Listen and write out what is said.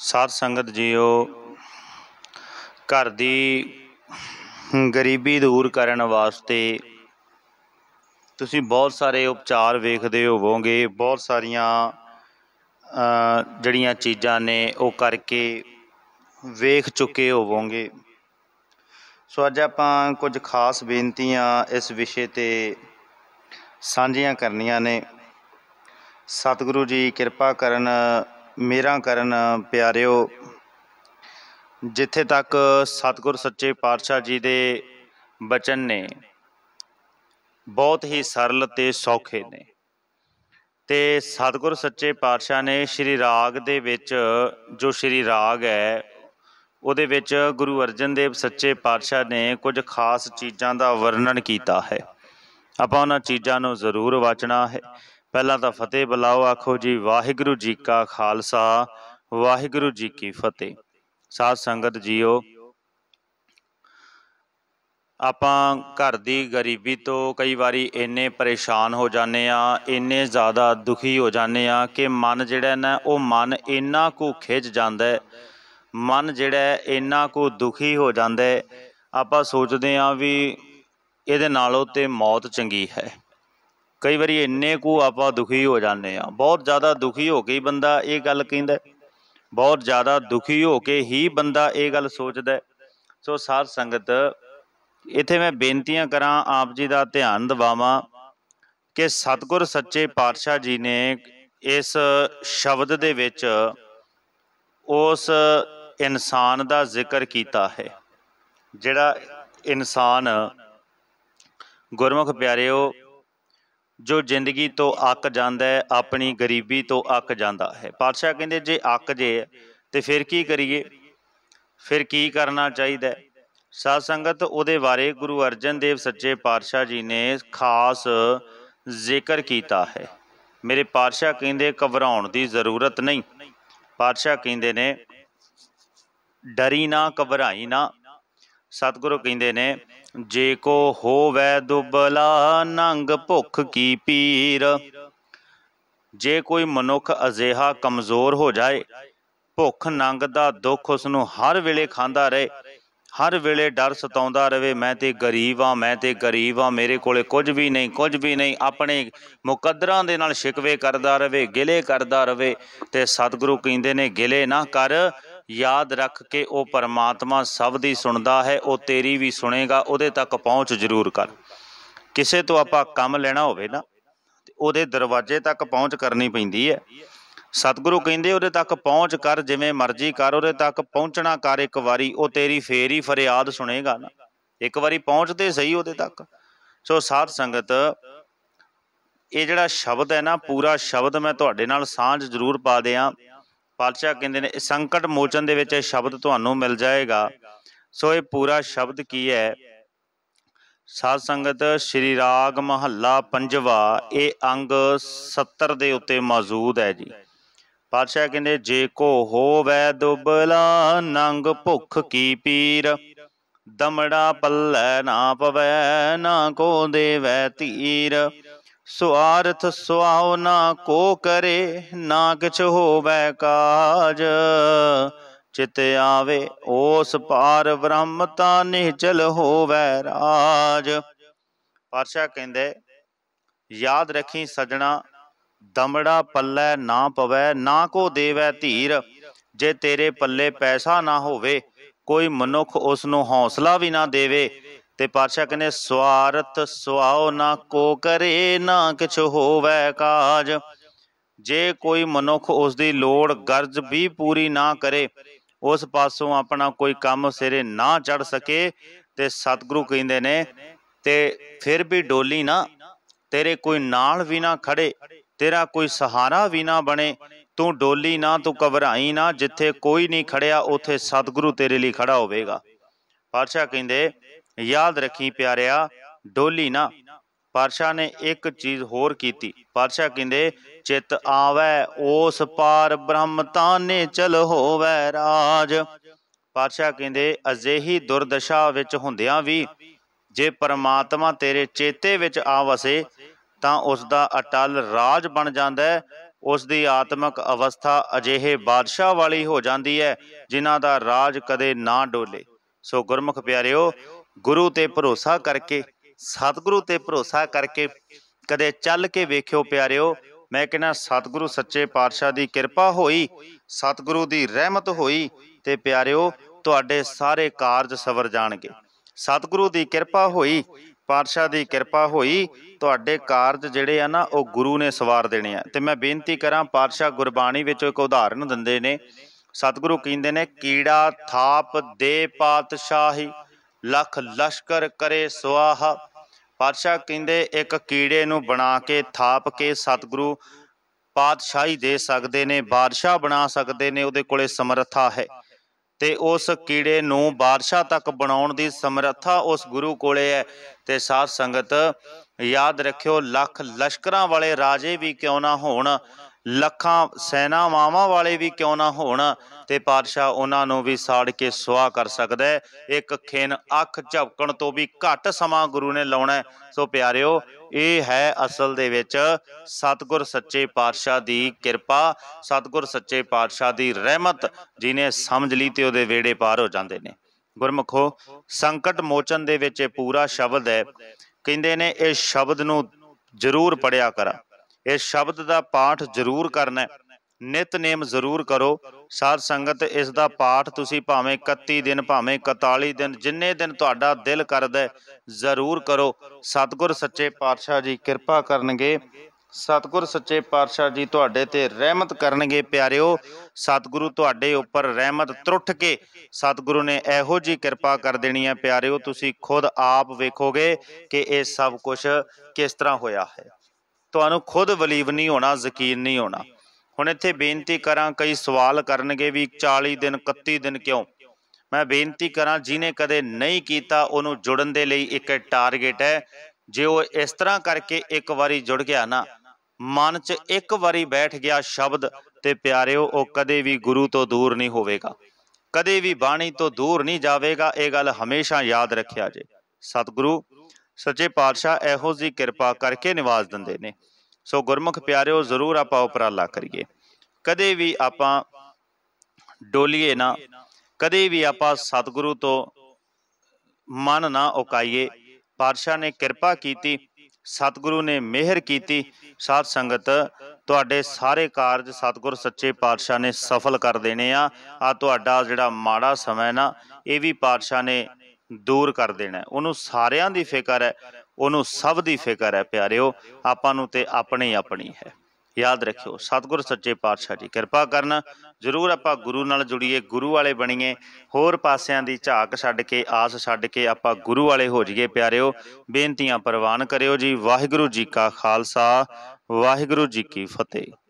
ਸਾਧ ਸੰਗਤ ਜੀਓ ਘਰ ਦੀ ਗਰੀਬੀ ਦੂਰ ਕਰਨ ਵਾਸਤੇ ਤੁਸੀਂ ਬਹੁਤ ਸਾਰੇ ਉਪਚਾਰ ਵੇਖਦੇ ਹੋਵੋਗੇ ਬਹੁਤ ਸਾਰੀਆਂ ਜਿਹੜੀਆਂ ਚੀਜ਼ਾਂ ਨੇ ਉਹ ਕਰਕੇ ਵੇਖ ਚੁੱਕੇ ਹੋਵੋਗੇ ਸੋ ਅੱਜ ਆਪਾਂ ਕੁਝ ਖਾਸ ਬੇਨਤੀਆਂ ਇਸ ਵਿਸ਼ੇ ਤੇ ਸਾਂਝੀਆਂ ਕਰਨੀਆਂ ਨੇ ਸਤਿਗੁਰੂ ਜੀ ਕਿਰਪਾ ਕਰਨ ਮੇਰਾ ਕਰਨ ਪਿਆਰਿਓ ਜਿੱਥੇ ਤੱਕ ਸਤਗੁਰ ਸੱਚੇ ਪਾਤਸ਼ਾਹ ਜੀ ਦੇ ਬਚਨ ਨੇ ਬਹੁਤ ਹੀ ਸਰਲ ਤੇ ਸੌਖੇ ਨੇ ਤੇ ਸਤਗੁਰ ਸੱਚੇ ਪਾਤਸ਼ਾਹ ਨੇ ਸ਼੍ਰੀ ਰਾਗ ਦੇ ਵਿੱਚ ਜੋ ਸ਼੍ਰੀ ਰਾਗ ਹੈ ਉਹਦੇ ਵਿੱਚ ਗੁਰੂ ਅਰਜਨ ਦੇਵ ਸੱਚੇ ਪਾਤਸ਼ਾਹ ਨੇ ਕੁਝ ਖਾਸ ਚੀਜ਼ਾਂ ਦਾ ਵਰਣਨ ਕੀਤਾ ਹੈ ਆਪਾਂ ਉਹਨਾਂ ਚੀਜ਼ਾਂ ਨੂੰ ਜ਼ਰੂਰ ਵਾਚਣਾ ਹੈ ਪਹਿਲਾਂ ਤਾਂ ਫਤਿਹ ਬੁਲਾਓ ਆਖੋ ਜੀ ਵਾਹਿਗੁਰੂ ਜੀ ਕਾ ਖਾਲਸਾ ਵਾਹਿਗੁਰੂ ਜੀ ਕੀ ਫਤਿਹ ਸਾਧ ਸੰਗਤ ਜੀਓ ਆਪਾਂ ਘਰ ਦੀ ਗਰੀਬੀ ਤੋਂ ਕਈ ਵਾਰੀ ਇੰਨੇ ਪਰੇਸ਼ਾਨ ਹੋ ਜਾਂਦੇ ਆ ਇੰਨੇ ਜ਼ਿਆਦਾ ਦੁਖੀ ਹੋ ਜਾਂਦੇ ਆ ਕਿ ਮਨ ਜਿਹੜਾ ਨਾ ਉਹ ਮਨ ਇੰਨਾ ਕੋ ਖਿੱਚ ਜਾਂਦਾ ਮਨ ਜਿਹੜਾ ਇੰਨਾ ਕੋ ਦੁਖੀ ਹੋ ਜਾਂਦਾ ਆਪਾਂ ਸੋਚਦੇ ਆ ਵੀ ਇਹਦੇ ਨਾਲੋਂ ਤੇ ਮੌਤ ਚੰਗੀ ਹੈ ਕਈ ਵਾਰੀ ਇੰਨੇ ਕੁ ਆਪਾਂ ਦੁਖੀ ਹੋ ਜਾਂਦੇ ਆ ਬਹੁਤ ਜ਼ਿਆਦਾ ਦੁਖੀ ਹੋ ਕੇ ਹੀ ਬੰਦਾ ਇਹ ਗੱਲ ਕਹਿੰਦਾ ਬਹੁਤ ਜ਼ਿਆਦਾ ਦੁਖੀ ਹੋ ਕੇ ਹੀ ਬੰਦਾ ਇਹ ਗੱਲ ਸੋਚਦਾ ਸੋ ਸਾਧ ਸੰਗਤ ਇੱਥੇ ਮੈਂ ਬੇਨਤੀਆਂ ਕਰਾਂ ਆਪ ਜੀ ਦਾ ਧਿਆਨ ਦਿਵਾਵਾਂ ਕਿ ਸਤਗੁਰ ਸੱਚੇ ਪਾਤਸ਼ਾਹ ਜੀ ਨੇ ਇਸ ਸ਼ਬਦ ਦੇ ਵਿੱਚ ਉਸ ਇਨਸਾਨ ਦਾ ਜ਼ਿਕਰ ਕੀਤਾ ਹੈ ਜਿਹੜਾ ਇਨਸਾਨ ਗੁਰਮੁਖ ਪਿਆਰਿਓ ਜੋ ਜ਼ਿੰਦਗੀ ਤੋਂ ਅੱਕ ਜਾਂਦਾ ਹੈ ਆਪਣੀ ਗਰੀਬੀ ਤੋਂ ਅੱਕ ਜਾਂਦਾ ਹੈ ਪਾਤਸ਼ਾਹ ਕਹਿੰਦੇ ਜੇ ਅੱਕ ਜੇ ਤੇ ਫਿਰ ਕੀ ਕਰੀਏ ਫਿਰ ਕੀ ਕਰਨਾ ਚਾਹੀਦਾ ਸਾਧ ਸੰਗਤ ਉਹਦੇ ਬਾਰੇ ਗੁਰੂ ਅਰਜਨ ਦੇਵ ਸੱਚੇ ਪਾਤਸ਼ਾਹ ਜੀ ਨੇ ਖਾਸ ਜ਼ਿਕਰ ਕੀਤਾ ਹੈ ਮੇਰੇ ਪਾਤਸ਼ਾਹ ਕਹਿੰਦੇ ਘਬਰਾਉਣ ਦੀ ਜ਼ਰੂਰਤ ਨਹੀਂ ਪਾਤਸ਼ਾਹ ਕਹਿੰਦੇ ਨੇ ਡਰੀ ਨਾ ਘਬਰਾਈ ਨਾ ਸਤਿਗੁਰੂ ਕਹਿੰਦੇ ਨੇ ਜੇ ਕੋ ਹੋਵੇ ਦੁਬਲਾ ਨੰਗ ਭੁੱਖ ਕੀ ਪੀਰ ਜੇ ਕੋਈ ਮਨੁੱਖ ਅਜੇਹਾ ਕਮਜ਼ੋਰ ਹੋ ਜਾਏ ਭੁੱਖ ਨੰਗ ਦਾ ਦੁੱਖ ਉਸ ਨੂੰ ਹਰ ਵੇਲੇ ਖਾਂਦਾ ਰਹੇ ਹਰ ਵੇਲੇ ਡਰ ਸਤਾਉਂਦਾ ਰਵੇ ਮੈਂ ਤੇ ਗਰੀਬ ਆ ਮੈਂ ਤੇ ਗਰੀਬ ਆ ਮੇਰੇ ਕੋਲੇ ਕੁਝ ਵੀ ਨਹੀਂ ਕੁਝ ਵੀ ਨਹੀਂ ਆਪਣੇ ਮੁਕੱਦਰਾਂ ਦੇ ਨਾਲ ਸ਼ਿਕਵੇ ਕਰਦਾ ਰਹੇ ਗਿਲੇ ਕਰਦਾ ਰਹੇ ਤੇ ਸਤਿਗੁਰੂ ਕਹਿੰਦੇ ਨੇ ਗਿਲੇ ਨਾ ਕਰ ਯਾਦ ਰੱਖ ਕੇ ਉਹ ਪਰਮਾਤਮਾ ਸਭ ਦੀ ਸੁਣਦਾ ਹੈ ਉਹ ਤੇਰੀ ਵੀ ਸੁਣੇਗਾ ਉਹਦੇ ਤੱਕ ਪਹੁੰਚ ਜ਼ਰੂਰ ਕਰ ਕਿਸੇ ਤੋਂ ਆਪਾਂ ਕੰਮ ਲੈਣਾ ਹੋਵੇ ਨਾ ਉਹਦੇ ਦਰਵਾਜ਼ੇ ਤੱਕ ਪਹੁੰਚ ਕਰਨੀ ਪੈਂਦੀ ਹੈ ਸਤਿਗੁਰੂ ਕਹਿੰਦੇ ਉਹਦੇ ਤੱਕ ਪਹੁੰਚ ਕਰ ਜਿਵੇਂ ਮਰਜ਼ੀ ਕਰ ਉਹਦੇ ਤੱਕ ਪਹੁੰਚਣਾ ਕਰ ਇੱਕ ਵਾਰੀ ਉਹ ਤੇਰੀ ਫੇਰ ਹੀ ਫਰਿਆਦ ਸੁਣੇਗਾ ਨਾ ਇੱਕ ਵਾਰੀ ਪਹੁੰਚਦੇ ਸਹੀ ਉਹਦੇ ਤੱਕ ਸੋ ਸਾਧ ਸੰਗਤ ਇਹ ਜਿਹੜਾ ਸ਼ਬਦ ਹੈ ਨਾ ਪੂਰਾ ਸ਼ਬਦ ਮੈਂ ਤੁਹਾਡੇ ਨਾਲ ਸਾਂਝ ਜ਼ਰੂਰ ਪਾ ਦਿਆਂ ਪਾਤਸ਼ਾਹ ਕਹਿੰਦੇ ਨੇ ਸੰਕਟ ਮੋਚਨ ਦੇ ਵਿੱਚ ਇਹ ਸ਼ਬਦ ਤੁਹਾਨੂੰ ਮਿਲ ਜਾਏਗਾ ਸੋ ਇਹ ਪੂਰਾ ਸ਼ਬਦ ਕੀ ਹੈ ਸਾਧ ਸੰਗਤ ਸ਼੍ਰੀ ਰਾਗ ਮਹੱਲਾ ਪੰਜਵਾ ਇਹ ਅੰਗ 70 ਦੇ ਉੱਤੇ ਮੌਜੂਦ ਹੈ ਜੀ ਪਾਤਸ਼ਾਹ ਕਹਿੰਦੇ ਜੇ ਕੋ ਹੋਵੇ ਦੁਬਲਾ ਨੰਗ ਭੁੱਖ ਕੀ ਪੀਰ ਦਮੜਾ ਪੱਲੇ ਨਾ ਪਵੈ ਨਾ ਕੋ ਦੇਵੈ ਤੀਰ ਸੁਆਰਥ ਸੁਆਉ ਨਾ ਕੋ ਕਰੇ ਨਾ ਕਿਛ ਹੋਵੇ ਕਾਜ ਚਿਤ ਆਵੇ ਓਸ ਪਾਰ ਬ੍ਰਹਮਤਾ ਨਿਹਚਲ ਹੋਵੇ ਰਾਜ ਪਾਤਸ਼ਾਹ ਕਹਿੰਦੇ ਯਾਦ ਰੱਖੀ ਸਜਣਾ ਦਮੜਾ ਪੱਲੇ ਨਾ ਪਵੇ ਨਾ ਕੋ ਦੇਵੇ ਧੀਰ ਜੇ ਤੇਰੇ ਪੱਲੇ ਪੈਸਾ ਨਾ ਹੋਵੇ ਕੋਈ ਮਨੁੱਖ ਉਸ ਨੂੰ ਹੌਸਲਾ ਵੀ ਨਾ ਦੇਵੇ ਤੇ ਪਾਤਸ਼ਾਹ ਕਹਿੰਦੇ ਸਵਾਰਥ ਸੁਆਉ ਨਾ ਕੋ ਕਰੇ ਨਾ ਕਿਛ ਹੋਵੇ ਕਾਜ ਜੇ ਕੋਈ ਮਨੁੱਖ ਉਸ ਦੀ ਲੋੜ ਗਰਜ ਵੀ ਪੂਰੀ ਨਾ ਕਰੇ ਉਸ ਪਾਸੋਂ ਆਪਣਾ ਕੋਈ ਕੰਮ ਸਿਰੇ ਨਾ ਚੜ ਸਕੇ ਤੇ ਸਤਿਗੁਰੂ ਕਹਿੰਦੇ ਨੇ ਤੇ ਫਿਰ ਵੀ ਡੋਲੀ ਨਾ ਤੇਰੇ ਕੋਈ ਨਾਲ ਵੀ ਨਾ ਖੜੇ ਤੇਰਾ ਕੋਈ ਸਹਾਰਾ ਵੀ ਨਾ ਬਣੇ ਤੂੰ ਡੋਲੀ ਨਾ ਤੂੰ ਘਬਰਾਈ ਨਾ ਜਿੱਥੇ ਕੋਈ ਨਹੀਂ ਖੜਿਆ ਉਥੇ ਸਤਿਗੁਰੂ ਤੇਰੇ ਲਈ ਖੜਾ ਹੋਵੇਗਾ ਪਾਤਸ਼ਾਹ ਕਹਿੰਦੇ ਯਾਦ ਰੱਖੀ ਪਿਆਰਿਆ ਡੋਲੀ ਨਾ ਪਾਤਸ਼ਾਹ ਨੇ ਇੱਕ ਚੀਜ਼ ਹੋਰ ਕੀਤੀ ਪਾਤਸ਼ਾਹ ਕਹਿੰਦੇ ਚਿਤ ਆਵੈ ਉਸ ਪਾਰ ਬ੍ਰਹਮ ਤਾਨੇ ਚਲ ਹੋਵੈ ਰਾਜ ਪਾਤਸ਼ਾਹ ਕਹਿੰਦੇ ਅਜੇਹੀ ਦੁਰਦਸ਼ਾ ਵਿੱਚ ਹੁੰਦਿਆਂ ਵੀ ਜੇ ਪਰਮਾਤਮਾ ਤੇਰੇ ਚੇਤੇ ਵਿੱਚ ਆ ਵਸੇ ਤਾਂ ਉਸ ਦਾ ਅਟਲ ਰਾਜ ਬਣ ਜਾਂਦਾ ਹੈ ਉਸ ਦੀ ਆਤਮਿਕ ਅਵਸਥਾ ਅਜੇਹੇ ਬਾਦਸ਼ਾਹ ਵਾਲੀ ਹੋ ਜਾਂਦੀ ਹੈ ਜਿਨ੍ਹਾਂ ਦਾ ਰਾਜ ਕਦੇ ਨਾ ਡੋਲੇ ਸੋ ਗੁਰਮੁਖ ਪਿਆਰਿਓ ਗੁਰੂ ਤੇ ਭਰੋਸਾ ਕਰਕੇ ਸਤਿਗੁਰੂ ਤੇ ਭਰੋਸਾ ਕਰਕੇ ਕਦੇ ਚੱਲ ਕੇ ਵੇਖਿਓ ਪਿਆਰਿਓ ਮੈਂ ਕਹਿੰਦਾ ਸਤਿਗੁਰੂ ਸੱਚੇ ਪਾਤਸ਼ਾਹ ਦੀ ਕਿਰਪਾ ਹੋਈ ਸਤਿਗੁਰੂ ਦੀ ਰਹਿਮਤ ਹੋਈ ਤੇ ਪਿਆਰਿਓ ਤੁਹਾਡੇ ਸਾਰੇ ਕਾਰਜ ਸਵਰ ਜਾਣਗੇ ਸਤਿਗੁਰੂ ਦੀ ਕਿਰਪਾ ਹੋਈ ਪਾਤਸ਼ਾਹ ਦੀ ਕਿਰਪਾ ਹੋਈ ਤੁਹਾਡੇ ਕਾਰਜ ਜਿਹੜੇ ਆ ਨਾ ਉਹ ਗੁਰੂ ਨੇ ਸਵਾਰ ਦੇਣੇ ਆ ਤੇ ਮੈਂ ਬੇਨਤੀ ਕਰਾਂ ਪਾਤਸ਼ਾਹ ਗੁਰਬਾਣੀ ਵਿੱਚ ਇੱਕ ਉਦਾਹਰਨ ਦਿੰਦੇ ਨੇ ਸਤਿਗੁਰੂ ਕਹਿੰਦੇ ਨੇ ਕੀੜਾ ਥਾਪ ਦੇ ਪਾਤਸ਼ਾਹੀ ਲੱਖ ਲਸ਼ਕਰ ਕਰੇ ਸਵਾਹਾ ਪਾਤਸ਼ਾਹ ਕਹਿੰਦੇ ਇੱਕ ਕੀੜੇ ਨੂੰ ਬਣਾ ਕੇ ਥਾਪ ਕੇ ਸਤਿਗੁਰੂ ਪਾਤਸ਼ਾਹੀ ਦੇ ਸਕਦੇ ਨੇ ਬਾਦਸ਼ਾਹ ਬਣਾ ਸਕਦੇ ਨੇ ਉਹਦੇ ਕੋਲੇ ਸਮਰੱਥਾ ਹੈ ਤੇ ਉਸ ਕੀੜੇ ਨੂੰ ਬਾਦਸ਼ਾਹ ਤੱਕ ਬਣਾਉਣ ਦੀ ਸਮਰੱਥਾ ਉਸ ਗੁਰੂ ਕੋਲੇ ਹੈ ਤੇ ਸਾਧ ਸੰਗਤ ਯਾਦ ਰੱਖਿਓ ਲੱਖ ਲਸ਼ਕਰਾਂ ਵਾਲੇ ਰਾਜੇ ਵੀ ਕਿਉਂ ਨਾ ਹੋਣ ਲੱਖਾਂ ਸੈਨਾ ਸੈਨਾਵਾਵਾਂ ਵਾਲੇ ਵੀ ਕਿਉਂ ਨਾ ਹੋਣ ਤੇ ਪਾਤਸ਼ਾਹ ਉਹਨਾਂ ਨੂੰ ਵੀ ਸਾੜ ਕੇ ਸੁਆਹ ਕਰ ਸਕਦਾ ਇੱਕ ਖਿੰਨ ਅੱਖ ਝਪਕਣ ਤੋਂ ਵੀ ਘੱਟ ਸਮਾਂ ਗੁਰੂ ਨੇ ਲਾਉਣਾ ਸੋ ਪਿਆਰਿਓ ਇਹ ਹੈ ਅਸਲ ਦੇ ਵਿੱਚ ਸਤਗੁਰ ਸੱਚੇ ਪਾਤਸ਼ਾਹ ਦੀ ਕਿਰਪਾ ਸਤਗੁਰ ਸੱਚੇ ਪਾਤਸ਼ਾਹ ਦੀ ਰਹਿਮਤ ਜਿਨੇ ਸਮਝ ਲਈ ਤੇ ਉਹਦੇ ਵੇੜੇ ਪਾਰ ਹੋ ਜਾਂਦੇ ਨੇ ਗੁਰਮਖੋ ਸੰਕਟ ਮੋਚਨ ਦੇ ਵਿੱਚ ਇਹ ਪੂਰਾ ਸ਼ਬਦ ਹੈ ਕਹਿੰਦੇ ਨੇ ਇਹ ਸ਼ਬਦ ਨੂੰ ਜ਼ਰੂਰ ਪੜਿਆ ਕਰਾ ਇਸ ਸ਼ਬਦ ਦਾ ਪਾਠ ਜ਼ਰੂਰ ਕਰਨਾ ਨਿਤਨੇਮ ਜ਼ਰੂਰ ਕਰੋ ਸਾਧ ਸੰਗਤ ਇਸ ਦਾ ਪਾਠ ਤੁਸੀਂ ਭਾਵੇਂ 31 ਦਿਨ ਭਾਵੇਂ 41 ਦਿਨ ਜਿੰਨੇ ਦਿਨ ਤੁਹਾਡਾ ਦਿਲ ਕਰਦਾ ਜ਼ਰੂਰ ਕਰੋ ਸਤਿਗੁਰ ਸੱਚੇ ਪਾਤਸ਼ਾਹ ਜੀ ਕਿਰਪਾ ਕਰਨਗੇ ਸਤਿਗੁਰ ਸੱਚੇ ਪਾਤਸ਼ਾਹ ਜੀ ਤੁਹਾਡੇ ਤੇ ਰਹਿਮਤ ਕਰਨਗੇ ਪਿਆਰਿਓ ਸਤਿਗੁਰੂ ਤੁਹਾਡੇ ਉੱਪਰ ਰਹਿਮਤ ਤਰੁੱਠ ਕੇ ਸਤਿਗੁਰੂ ਨੇ ਇਹੋ ਜੀ ਕਿਰਪਾ ਕਰ ਦੇਣੀ ਹੈ ਪਿਆਰਿਓ ਤੁਸੀਂ ਖੁਦ ਆਪ ਵੇਖੋਗੇ ਕਿ ਇਹ ਸਭ ਕੁਝ ਕਿਸ ਤਰ੍ਹਾਂ ਹੋਇਆ ਹੈ ਤੁਹਾਨੂੰ ਖੁਦ ਬਲੀਵ ਨਹੀਂ ਹੋਣਾ ਯਕੀਨ ਨਹੀਂ ਹੋਣਾ ਹੁਣ ਇੱਥੇ ਬੇਨਤੀ ਕਰਾਂ ਕਈ ਸਵਾਲ ਕਰਨਗੇ ਵੀ 40 ਦਿਨ 31 ਦਿਨ ਕਿਉਂ ਮੈਂ ਬੇਨਤੀ ਕਰਾਂ ਜਿਨੇ ਕਦੇ ਨਹੀਂ ਕੀਤਾ ਉਹਨੂੰ ਜੁੜਨ ਦੇ ਲਈ ਇੱਕ ਟਾਰਗੇਟ ਹੈ ਜੇ ਉਹ ਇਸ ਤਰ੍ਹਾਂ ਕਰਕੇ ਇੱਕ ਵਾਰੀ ਜੁੜ ਗਿਆ ਨਾ ਮਨ 'ਚ ਇੱਕ ਵਾਰੀ ਬੈਠ ਗਿਆ ਸ਼ਬਦ ਤੇ ਪਿਆਰਿਓ ਉਹ ਕਦੇ ਵੀ ਗੁਰੂ ਤੋਂ ਦੂਰ ਨਹੀਂ ਹੋਵੇਗਾ ਕਦੇ ਵੀ ਬਾਣੀ ਤੋਂ ਦੂਰ ਨਹੀਂ ਜਾਵੇਗਾ ਇਹ ਗੱਲ ਹਮੇਸ਼ਾ ਯਾਦ ਰੱਖਿਆ ਜੇ ਸਤਿਗੁਰੂ ਸੱਚੇ ਪਾਤਸ਼ਾਹ ਇਹੋ ਜੀ ਕਿਰਪਾ ਕਰਕੇ ਨਿਵਾਜ਼ ਦਿੰਦੇ ਨੇ ਸੋ ਗੁਰਮੁਖ ਪਿਆਰਿਓ ਜ਼ਰੂਰ ਆਪਾਂ ਉਪਰਾਲਾ ਕਰੀਏ ਕਦੇ ਵੀ ਆਪਾਂ ਡੋਲੀਏ ਨਾ ਕਦੇ ਵੀ ਆਪਾਂ ਸਤਿਗੁਰੂ ਤੋਂ ਮਨ ਨਾ ਉਕਾਈਏ ਪਾਤਸ਼ਾਹ ਨੇ ਕਿਰਪਾ ਕੀਤੀ ਸਤਿਗੁਰੂ ਨੇ ਮਿਹਰ ਕੀਤੀ ਸਾਧ ਸੰਗਤ ਤੁਹਾਡੇ ਸਾਰੇ ਕਾਰਜ ਸਤਿਗੁਰ ਸੱਚੇ ਪਾਤਸ਼ਾਹ ਨੇ ਸਫਲ ਕਰ ਦੇਣੇ ਆ ਆ ਤੁਹਾਡਾ ਜਿਹੜਾ ਮਾੜਾ ਸਮਾਂ ਨਾ ਇਹ ਵੀ ਪਾਤਸ਼ਾਹ ਨੇ ਦੂਰ ਕਰ ਦੇਣਾ ਉਹਨੂੰ ਸਾਰਿਆਂ ਦੀ ਫਿਕਰ ਹੈ ਉਹਨੂੰ ਸਭ ਦੀ ਫਿਕਰ ਹੈ ਪਿਆਰਿਓ ਆਪਾਂ ਨੂੰ ਤੇ ਆਪਣੀ ਆਪਣੀ ਹੈ ਯਾਦ ਰੱਖਿਓ ਸਤਿਗੁਰ ਸੱਚੇ ਪਾਤਸ਼ਾਹ ਜੀ ਕਿਰਪਾ ਕਰਨ ਜ਼ਰੂਰ ਆਪਾਂ ਗੁਰੂ ਨਾਲ ਜੁੜੀਏ ਗੁਰੂ ਵਾਲੇ ਬਣੀਏ ਹੋਰ ਪਾਸਿਆਂ ਦੀ ਝਾਕ ਛੱਡ ਕੇ ਆਸ ਛੱਡ ਕੇ ਆਪਾਂ ਗੁਰੂ ਵਾਲੇ ਹੋ ਜਾਈਏ ਪਿਆਰਿਓ ਬੇਨਤੀਆਂ ਪ੍ਰਵਾਨ ਕਰਿਓ ਜੀ ਵਾਹਿਗੁਰੂ ਜੀ ਕਾ ਖਾਲਸਾ ਵਾਹਿਗੁਰੂ ਜੀ ਕੀ ਫਤਿਹ